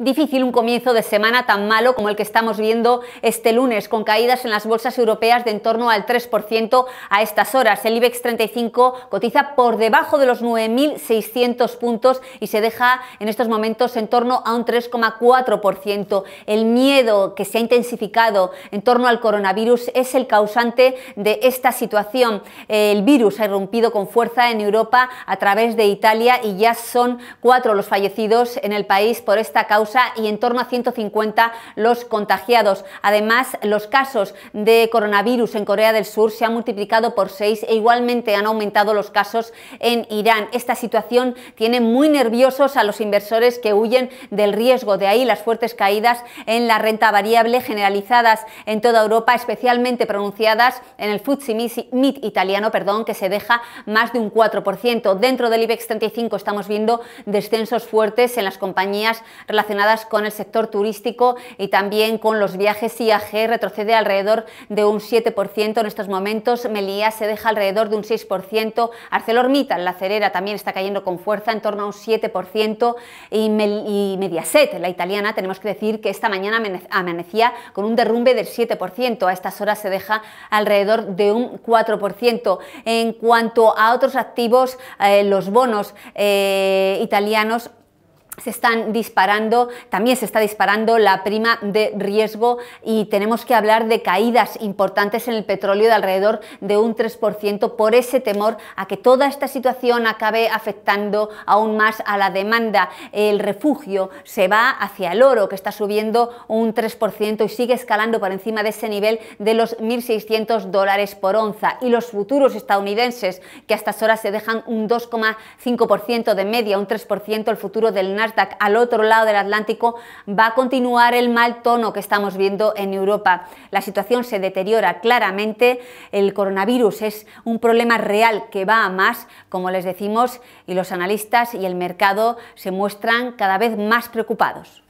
Difícil un comienzo de semana tan malo como el que estamos viendo este lunes, con caídas en las bolsas europeas de en torno al 3% a estas horas. El IBEX 35 cotiza por debajo de los 9.600 puntos y se deja en estos momentos en torno a un 3,4%. El miedo que se ha intensificado en torno al coronavirus es el causante de esta situación. El virus ha irrumpido con fuerza en Europa a través de Italia y ya son cuatro los fallecidos en el país por esta causa y en torno a 150 los contagiados. Además, los casos de coronavirus en Corea del Sur se han multiplicado por 6 e igualmente han aumentado los casos en Irán. Esta situación tiene muy nerviosos a los inversores que huyen del riesgo. De ahí las fuertes caídas en la renta variable generalizadas en toda Europa, especialmente pronunciadas en el FTSE MIT italiano, perdón, que se deja más de un 4%. Dentro del IBEX 35 estamos viendo descensos fuertes en las compañías relacionadas con el sector turístico y también con los viajes IAG retrocede alrededor de un 7% en estos momentos, Melilla se deja alrededor de un 6%, ArcelorMittal, la cerera también está cayendo con fuerza en torno a un 7% y, Mediaset, la italiana, tenemos que decir que esta mañana amanecía con un derrumbe del 7%, a estas horas se deja alrededor de un 4%. En cuanto a otros activos, eh, los bonos eh, italianos se están disparando, también se está disparando la prima de riesgo y tenemos que hablar de caídas importantes en el petróleo de alrededor de un 3% por ese temor a que toda esta situación acabe afectando aún más a la demanda. El refugio se va hacia el oro que está subiendo un 3% y sigue escalando por encima de ese nivel de los 1.600 dólares por onza y los futuros estadounidenses que a estas horas se dejan un 2,5% de media, un 3% el futuro del Nasdaq al otro lado del Atlántico, va a continuar el mal tono que estamos viendo en Europa. La situación se deteriora claramente, el coronavirus es un problema real que va a más, como les decimos, y los analistas y el mercado se muestran cada vez más preocupados.